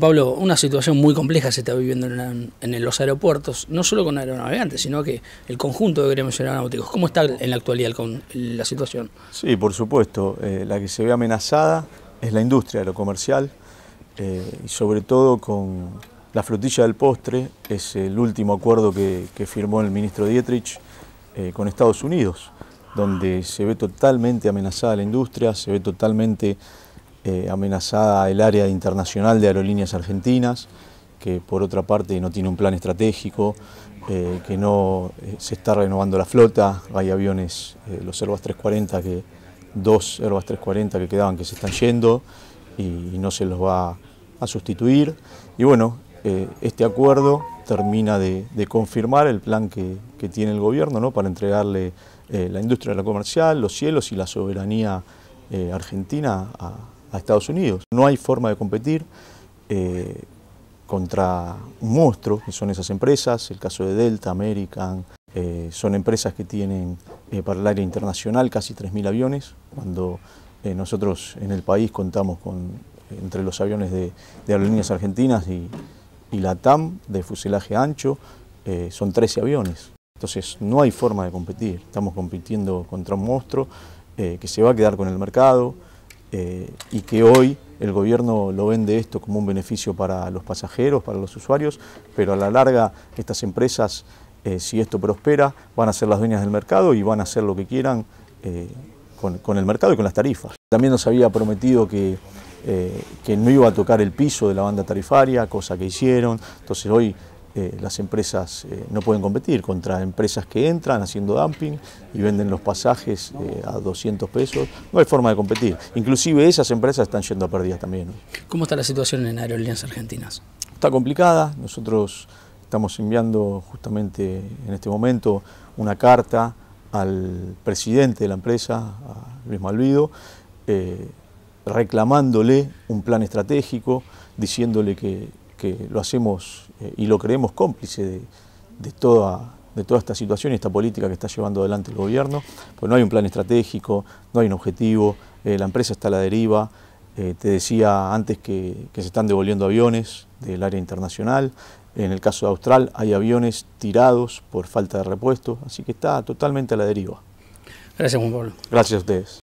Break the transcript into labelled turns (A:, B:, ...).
A: Pablo, una situación muy compleja se está viviendo en, los aeropuertos, no solo con aeronavegantes, sino que el conjunto de gremios aeronáuticos. ¿Cómo está en la actualidad con la situación?
B: Sí, por supuesto. Eh, la que se ve amenazada es la industria lo comercial. Eh, y sobre todo con la flotilla del postre, es el último acuerdo que, firmó el ministro Dietrich eh, con Estados Unidos, donde se ve totalmente amenazada la industria, se ve totalmente eh, amenazada el área internacional de aerolíneas argentinas, que por otra parte no tiene un plan estratégico, eh, que no eh, se está renovando la flota, hay aviones, los Airbus 340, que, dos Airbus 340 que quedaban que se están yendo y, no se los va a sustituir. Y bueno, este acuerdo termina de, confirmar el plan que, tiene el gobierno ¿no? para entregarle la industria de la comercial, los cielos y la soberanía argentina a, a Estados Unidos. No hay forma de competir eh, contra un monstruo, que son esas empresas, el caso de Delta, American, eh, son empresas que tienen eh, para el área internacional casi 3.000 aviones, cuando nosotros en el país contamos con entre los aviones de, aerolíneas argentinas y, y, la TAM de fuselaje ancho, son 13 aviones. Entonces no hay forma de competir, estamos compitiendo contra un monstruo que se va a quedar con el mercado, eh, y que hoy el gobierno lo vende esto como un beneficio para los pasajeros, para los usuarios, pero a la larga estas empresas, eh, si esto prospera, van a ser las dueñas del mercado y van a hacer lo que quieran eh, con, el mercado y con las tarifas. También nos había prometido que, que no iba a tocar el piso de la banda tarifaria, cosa que hicieron, entonces hoy eh, las empresas eh, no pueden competir contra empresas que entran haciendo dumping y venden los pasajes eh, a 200 pesos. No hay forma de competir. Inclusive esas empresas están yendo a pérdidas también.
A: ¿Cómo está la situación en aerolíneas argentinas?
B: Está complicada. Nosotros estamos enviando justamente en este momento una carta al presidente de la empresa, Luis Malvido, reclamándole un plan estratégico, diciéndole que que lo hacemos eh, y lo creemos cómplice de, toda, de toda esta situación y esta política que está llevando adelante el gobierno, pues no hay un plan estratégico, no hay un objetivo, eh, la empresa está a la deriva, eh, te decía antes que, se están devolviendo aviones del área internacional, en el caso de Austral hay aviones tirados por falta de repuestos, así que está totalmente a la deriva. Gracias Juan Pablo. Gracias a ustedes.